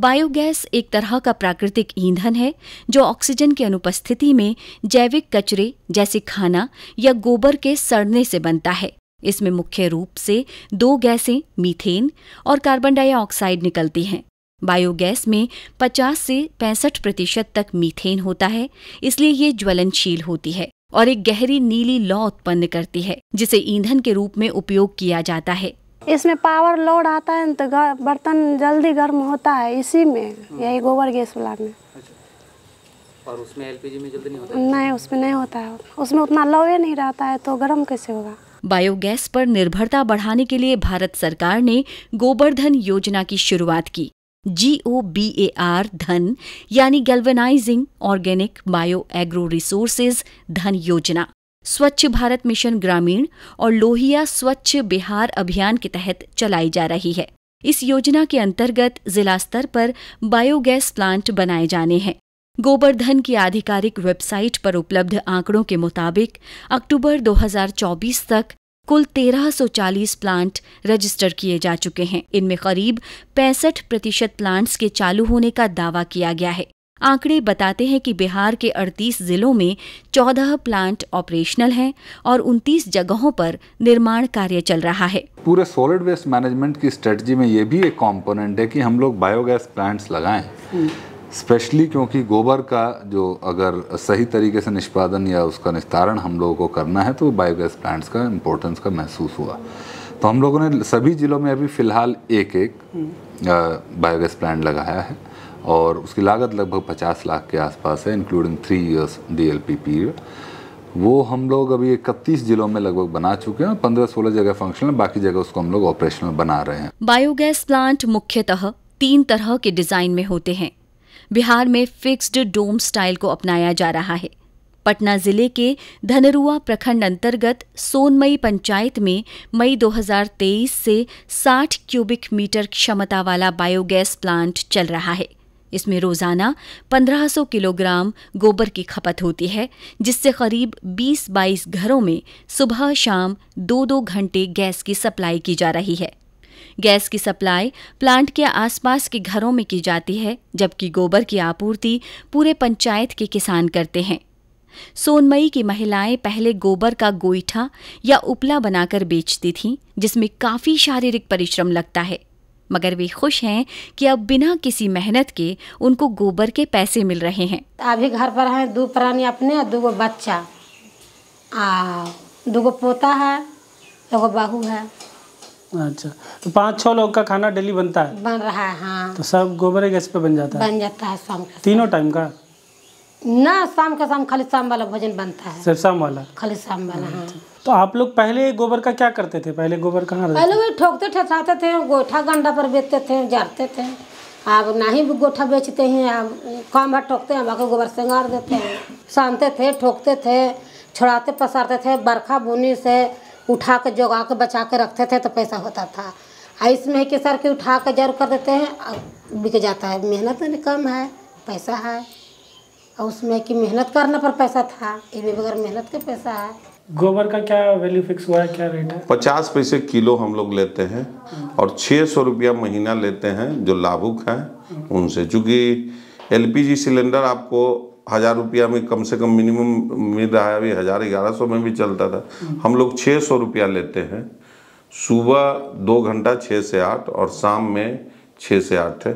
Biogas एक तरह का प्राकृतिक ईंधन है जो ऑक्सीजन की अनुपस्थिति में जैविक कचरे जैसे खाना या गोबर के सड़ने से बनता है इसमें मुख्य रूप से दो गैसें मीथेन और कार्बन डाइऑक्साइड निकलती हैं बायोगैस में 50 से 65 प्रतिशत तक मीथेन होता है इसलिए ये ज्वलनशील होती है और एक गहरी नीली लौ उत्पन्न करती है जिसे ईंधन के रूप में उपयोग किया जाता है इसमें पावर लोड आता है तो बर्तन जल्दी गर्म होता है इसी में हम्म। यही गोबर गैस वाला में अच्छा। और उसमें एलपीजी में जल्दी नहीं होता है? नहीं उसमें नहीं होता है उसमें उतना लोहे नहीं रहता है तो गर्म कैसे होगा बायोगैस पर निर्भरता बढ़ाने के लिए भारत सरकार ने गोबरधन योजना की शुरुआत की जी ओ बी ए आर धन यानी galvanizing organic bio agro resources धन योजना स्वच्छ भारत मिशन ग्रामीण और लोहिया स्वच्छ बिहार अभियान के तहत चलाई जा रही है इस योजना के अंतर्गत जिला स्तर पर बायोगैस प्लांट बनाए जाने हैं गोबरधन की आधिकारिक वेबसाइट पर उपलब्ध आंकड़ों के मुताबिक अक्टूबर 2024 तक कुल 1340 प्लांट रजिस्टर किए जा चुके हैं इनमें करीब पैंसठ प्रतिशत प्लांट्स के चालू होने का दावा किया गया है आंकड़े बताते हैं कि बिहार के 38 जिलों में 14 प्लांट ऑपरेशनल हैं और 29 जगहों पर निर्माण कार्य चल रहा है पूरे सॉलिड वेस्ट मैनेजमेंट की स्ट्रेटजी में ये भी एक कंपोनेंट है कि हम लोग बायोगैस प्लांट्स लगाएं हम्म। स्पेशली क्योंकि गोबर का जो अगर सही तरीके से निष्पादन या उसका निस्तारण हम लोगों को करना है तो बायोगैस प्लांट्स का इम्पोर्टेंस का महसूस हुआ तो हम लोगों ने सभी ज़िलों में अभी फ़िलहाल एक एक हम्म। बायोगैस प्लांट लगाया है और उसकी लागत लगभग 50 लाख के आसपास है including three years DLP period वो हम लोग अभी इकतीस जिलों में लगभग बना चुके हैं पंद्रह सोलह जगह फंक्शनल बाकी जगह उसको हम लोग ऑपरेशनल बना रहे हैं बायोगैस प्लांट मुख्यतः तीन तरह के डिजाइन में होते हैं बिहार में फिक्स्ड डोम स्टाइल को अपनाया जा रहा है पटना जिले के धनरुआ प्रखंड अंतर्गत सोनमई पंचायत में मई 2023 से 60 क्यूबिक मीटर क्षमता वाला बायोगैस प्लांट चल रहा है इसमें रोजाना 1500 किलोग्राम गोबर की खपत होती है जिससे करीब 20-22 घरों में सुबह शाम दो दो घंटे गैस की सप्लाई की जा रही है गैस की सप्लाई प्लांट के आसपास के घरों में की जाती है जबकि गोबर की आपूर्ति पूरे पंचायत के किसान करते हैं सोनमई की महिलाएं पहले गोबर का गोईठा या उपला बनाकर बेचती थीं जिसमें काफी शारीरिक परिश्रम लगता है मगर वे खुश हैं कि अब बिना किसी मेहनत के उनको गोबर के पैसे मिल रहे हैं अभी घर पर हैं दो प्राणी अपने और दो बच्चा आ दो पोता है एगो बहू है अच्छा तो पाँच छः लोग का खाना डेली बनता है बन रहा है हाँ तो सब गोबर गैस पे बन जाता है बन जाता है शाम का तीनों टाइम का ना शाम का शाम खाली शाम वाला भोजन बनता है सिर्फ शाम वाला खाली शाम वाला हाँ अच्छा। तो आप लोग पहले गोबर का क्या करते थे पहले गोबर कहाँ पहले वही ठोकते ठसाते थे गोठा गंडा पर बेचते थे जारते थे अब ना ही गोठा बेचते हैं अब काम भर ठोकते हैं बाकी गोबर सिंगार देते हैं सानते थे ठोकते थे छुड़ाते पसारते थे बरखा बुनी से उठा के जोगा के बचा के रखते थे तो पैसा होता था आ इसमें कि सर के उठा के जरूर कर देते हैं और बिक जाता है मेहनत में कम है पैसा है और उसमें कि मेहनत करने पर पैसा था इन्हें बगैर मेहनत के पैसा है गोबर का क्या वैल्यू फिक्स हुआ है क्या रेट है पचास पैसे किलो हम लोग लेते हैं और छः सौ रुपया महीना लेते हैं जो लाभुक हैं उनसे चूँकि एल सिलेंडर आपको हज़ार रुपया में कम से कम मिनिमम मिल रहा है अभी हज़ार ग्यारह सौ में भी चलता था हम लोग छः सौ रुपया लेते हैं सुबह दो घंटा छः से आठ और शाम में छः से आठ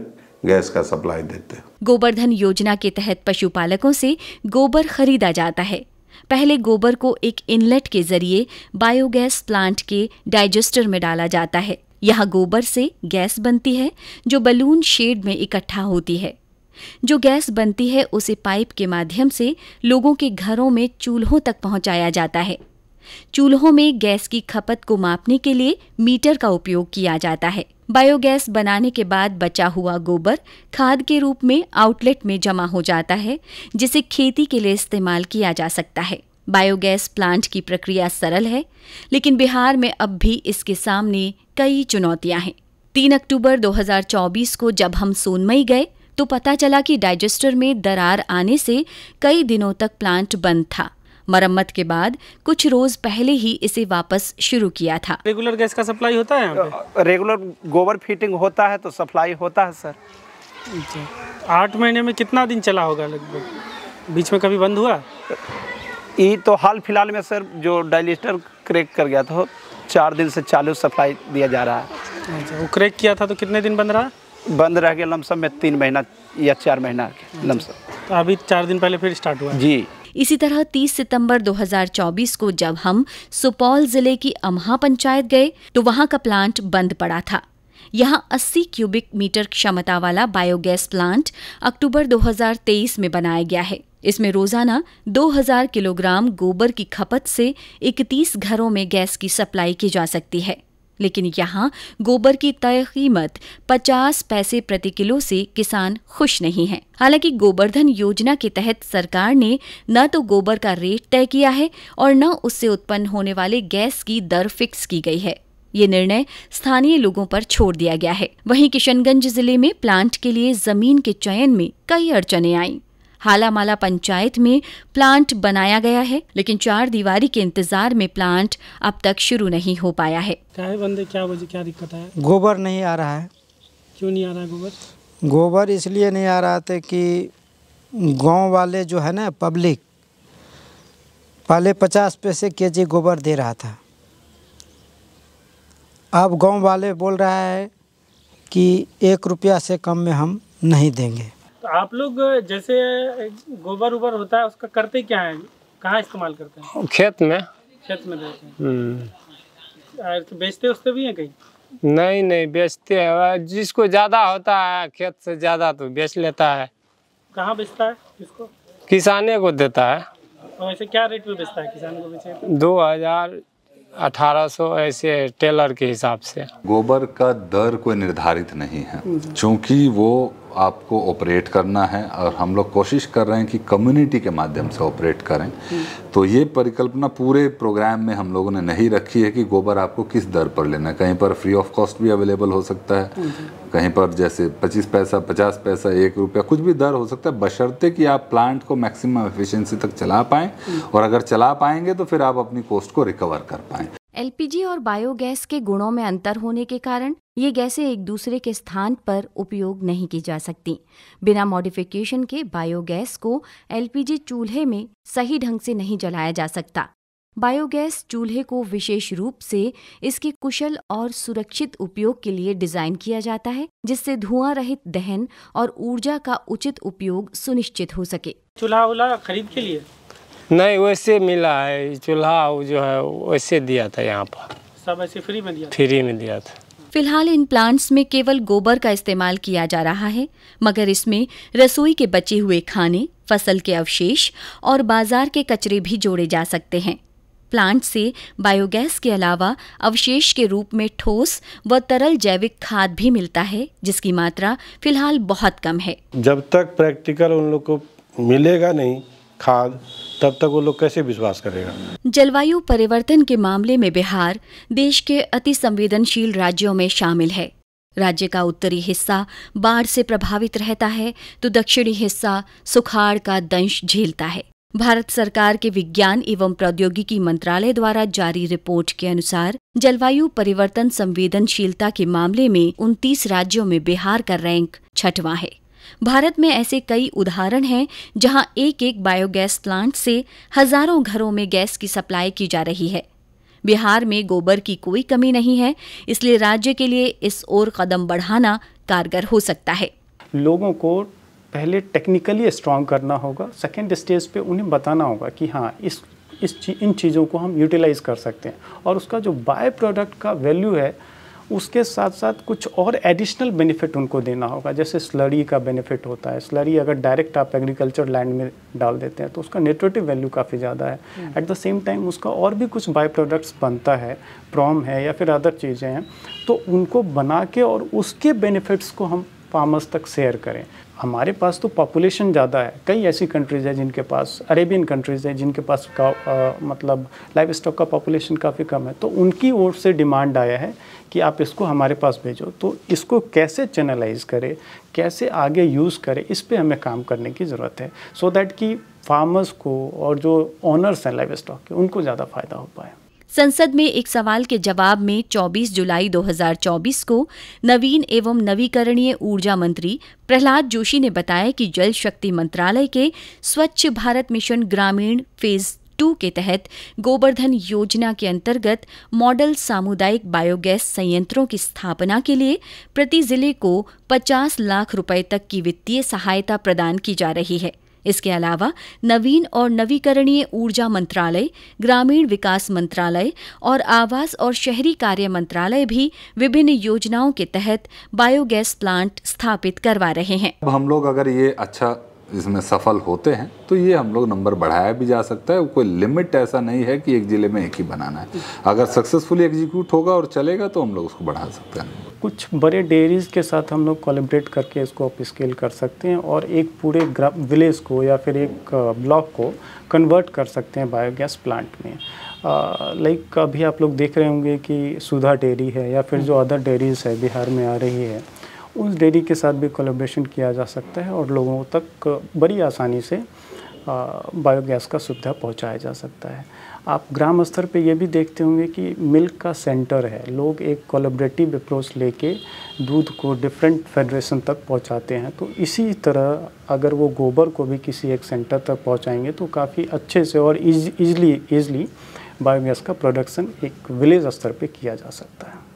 गैस का सप्लाई देते हैं गोबरधन योजना के तहत पशुपालकों से गोबर खरीदा जाता है पहले गोबर को एक इनलेट के जरिए बायोगैस प्लांट के डाइजेस्टर में डाला जाता है यहाँ गोबर से गैस बनती है जो बलून शेड में इकट्ठा होती है जो गैस बनती है उसे पाइप के माध्यम से लोगों के घरों में चूल्हों तक पहुंचाया जाता है चूल्हों में गैस की खपत को मापने के लिए मीटर का उपयोग किया जाता है बायोगैस बनाने के बाद बचा हुआ गोबर खाद के रूप में आउटलेट में जमा हो जाता है जिसे खेती के लिए इस्तेमाल किया जा सकता है बायोगैस प्लांट की प्रक्रिया सरल है लेकिन बिहार में अब भी इसके सामने कई चुनौतियां हैं तीन अक्टूबर 2024 को जब हम सोनमई गए तो पता चला कि डाइजेस्टर में दरार आने से कई दिनों तक प्लांट बंद था मरम्मत के बाद कुछ रोज पहले ही इसे वापस शुरू किया था रेगुलर गैस का सप्लाई होता है रेगुलर गोबर फिटिंग होता है तो सप्लाई होता है सर आठ महीने में कितना दिन चला होगा लगभग बीच में कभी बंद हुआ ये तो हाल फिलहाल में सर जो डाइलिस्टर क्रैक कर गया था चार दिन से चालू सप्लाई दिया जा रहा है अच्छा, वो क्रैक किया था तो कितने दिन बंद रहा बंद रह गया लमसम में तीन महीना या चार महीना लमसम तो अभी चार दिन पहले फिर स्टार्ट हुआ जी इसी तरह 30 सितंबर 2024 को जब हम सुपौल जिले की अमहा पंचायत गए तो वहां का प्लांट बंद पड़ा था यहां 80 क्यूबिक मीटर क्षमता वाला बायोगैस प्लांट अक्टूबर 2023 में बनाया गया है इसमें रोजाना 2000 किलोग्राम गोबर की खपत से 31 घरों में गैस की सप्लाई की जा सकती है लेकिन यहाँ गोबर की तय कीमत 50 पैसे प्रति किलो से किसान खुश नहीं है हालांकि गोबरधन योजना के तहत सरकार ने न तो गोबर का रेट तय किया है और न उससे उत्पन्न होने वाले गैस की दर फिक्स की गई है ये निर्णय स्थानीय लोगों पर छोड़ दिया गया है वहीं किशनगंज जिले में प्लांट के लिए जमीन के चयन में कई अड़चने आईं हालामाला पंचायत में प्लांट बनाया गया है लेकिन चार दीवारी के इंतजार में प्लांट अब तक शुरू नहीं हो पाया है क्या है बंदे क्या वजह क्या दिक्कत है गोबर नहीं आ रहा है क्यों नहीं आ रहा है गोबर गोबर इसलिए नहीं आ रहा था कि गांव वाले जो है ना पब्लिक पहले पचास पैसे के जी गोबर दे रहा था अब गांव वाले बोल रहा है कि एक रुपया से कम में हम नहीं देंगे तो आप लोग जैसे गोबर उबर होता है उसका करते क्या है कहाँ इस्तेमाल करते हैं खेत में खेत में देते हैं हम्म। तो बेचते उसते भी है कहीं नहीं नहीं बेचते हैं जिसको ज़्यादा होता है खेत से ज़्यादा तो बेच लेता है कहाँ बेचता है किसको किसाने को देता है तो ऐसे क्या रेट में बेचता है किसान को बेचे दो हजार अठारह सौ ऐसे टेलर के हिसाब से गोबर का दर कोई निर्धारित नहीं है क्योंकि हम्म। वो आपको ऑपरेट करना है और हम लोग कोशिश कर रहे हैं कि कम्युनिटी के माध्यम से ऑपरेट करें तो ये परिकल्पना पूरे प्रोग्राम में हम लोगों ने नहीं रखी है कि गोबर आपको किस दर पर लेना है कहीं पर फ्री ऑफ कॉस्ट भी अवेलेबल हो सकता है कहीं पर जैसे 25 पैसा 50 पैसा एक रुपया कुछ भी दर हो सकता है बशर्ते कि आप प्लांट को मैक्सिमम एफिशिएंसी तक चला पाएँ और अगर चला पाएंगे तो फिर आप अपनी कॉस्ट को रिकवर कर पाएँ एलपीजी और बायोगैस के गुणों में अंतर होने के कारण ये गैसें एक दूसरे के स्थान पर उपयोग नहीं की जा सकती बिना मॉडिफिकेशन के बायोगैस को एलपीजी चूल्हे में सही ढंग से नहीं जलाया जा सकता बायोगैस चूल्हे को विशेष रूप से इसके कुशल और सुरक्षित उपयोग के लिए डिजाइन किया जाता है जिससे धुआं रहित दहन और ऊर्जा का उचित उपयोग सुनिश्चित हो सके चूल्हा खरीद के लिए नहीं वैसे मिला है चूल्हा जो है वैसे दिया था यहाँ पर सब ऐसे फ्री में दिया फ्री में दिया था फिलहाल इन प्लांट्स में केवल गोबर का इस्तेमाल किया जा रहा है मगर इसमें रसोई के बचे हुए खाने फसल के अवशेष और बाजार के कचरे भी जोड़े जा सकते हैं प्लांट से बायोगैस के अलावा अवशेष के रूप में ठोस व तरल जैविक खाद भी मिलता है जिसकी मात्रा फिलहाल बहुत कम है जब तक प्रैक्टिकल उन लोग को मिलेगा नहीं खाद तब तक वो लोग कैसे विश्वास करेगा जलवायु परिवर्तन के मामले में बिहार देश के अति संवेदनशील राज्यों में शामिल है राज्य का उत्तरी हिस्सा बाढ़ से प्रभावित रहता है तो दक्षिणी हिस्सा सुखाड़ का दंश झेलता है भारत सरकार के विज्ञान एवं प्रौद्योगिकी मंत्रालय द्वारा जारी रिपोर्ट के अनुसार जलवायु परिवर्तन संवेदनशीलता के मामले में उनतीस राज्यों में बिहार का रैंक छठवां है भारत में ऐसे कई उदाहरण हैं जहां एक एक बायोगैस प्लांट से हजारों घरों में गैस की सप्लाई की जा रही है बिहार में गोबर की कोई कमी नहीं है इसलिए राज्य के लिए इस ओर कदम बढ़ाना कारगर हो सकता है लोगों को पहले टेक्निकली स्ट्रांग करना होगा सेकेंड स्टेज पे उन्हें बताना होगा कि हाँ इस इस इन चीज़ों को हम यूटिलाइज़ कर सकते हैं और उसका जो बाय प्रोडक्ट का वैल्यू है उसके साथ साथ कुछ और एडिशनल बेनिफिट उनको देना होगा जैसे स्लरी का बेनिफिट होता है स्लरी अगर डायरेक्ट आप एग्रीकल्चर लैंड में डाल देते हैं तो उसका न्यूट्रेटिव वैल्यू काफ़ी ज़्यादा है एट द सेम टाइम उसका और भी कुछ बाई प्रोडक्ट्स बनता है प्रॉम है या फिर अदर चीज़ें हैं तो उनको बना के और उसके बेनिफिट्स को हम फार्मर्स तक शेयर करें हमारे पास तो पॉपुलेशन ज़्यादा है कई ऐसी कंट्रीज़ हैं जिनके पास अरेबियन कंट्रीज़ हैं जिनके पास का आ, मतलब लाइफ स्टॉक का पॉपुलेशन काफ़ी कम है तो उनकी ओर से डिमांड आया है कि आप इसको हमारे पास भेजो तो इसको कैसे चैनलाइज करें कैसे आगे यूज़ करें इस पर हमें काम करने की ज़रूरत है सो so दैट कि फार्मर्स को और जो ऑनर्स हैं लाइफ स्टॉक के उनको ज़्यादा फ़ायदा हो पाए संसद में एक सवाल के जवाब में 24 जुलाई 2024 को नवीन एवं नवीकरणीय ऊर्जा मंत्री प्रहलाद जोशी ने बताया कि जल शक्ति मंत्रालय के स्वच्छ भारत मिशन ग्रामीण फेज टू के तहत गोबर्धन योजना के अंतर्गत मॉडल सामुदायिक बायोगैस संयंत्रों की स्थापना के लिए प्रति जिले को 50 लाख रुपए तक की वित्तीय सहायता प्रदान की जा रही है इसके अलावा नवीन और नवीकरणीय ऊर्जा मंत्रालय ग्रामीण विकास मंत्रालय और आवास और शहरी कार्य मंत्रालय भी विभिन्न योजनाओं के तहत बायोगैस प्लांट स्थापित करवा रहे हैं हम लोग अगर ये अच्छा इसमें सफल होते हैं तो ये हम लोग नंबर बढ़ाया भी जा सकता है कोई लिमिट ऐसा नहीं है कि एक ज़िले में एक ही बनाना है अगर सक्सेसफुली एग्जीक्यूट होगा और चलेगा तो हम लोग उसको बढ़ा सकते हैं कुछ बड़े डेयरीज के साथ हम लोग कोलेबरेट करके इसको आप स्केल कर सकते हैं और एक पूरे विलेज को या फिर एक ब्लॉक uh, को कन्वर्ट कर सकते हैं बायोगैस प्लांट में लाइक uh, अभी आप लोग देख रहे होंगे कि सुधा डेयरी है या फिर जो अदर हम्म। डेयरीज है बिहार में आ रही है उस डेयरी के साथ भी कोलेब्रेशन किया जा सकता है और लोगों तक बड़ी आसानी से बायोगैस का सुविधा पहुंचाया जा सकता है आप ग्राम स्तर पे ये भी देखते होंगे कि मिल्क का सेंटर है लोग एक कोलेब्रेटिव अप्रोच लेके दूध को डिफरेंट फेडरेशन तक पहुंचाते हैं तो इसी तरह अगर वो गोबर को भी किसी एक सेंटर तक पहुंचाएंगे तो काफ़ी अच्छे से और इजली इज, इजली बायोगैस का प्रोडक्शन एक विलेज स्तर पर किया जा सकता है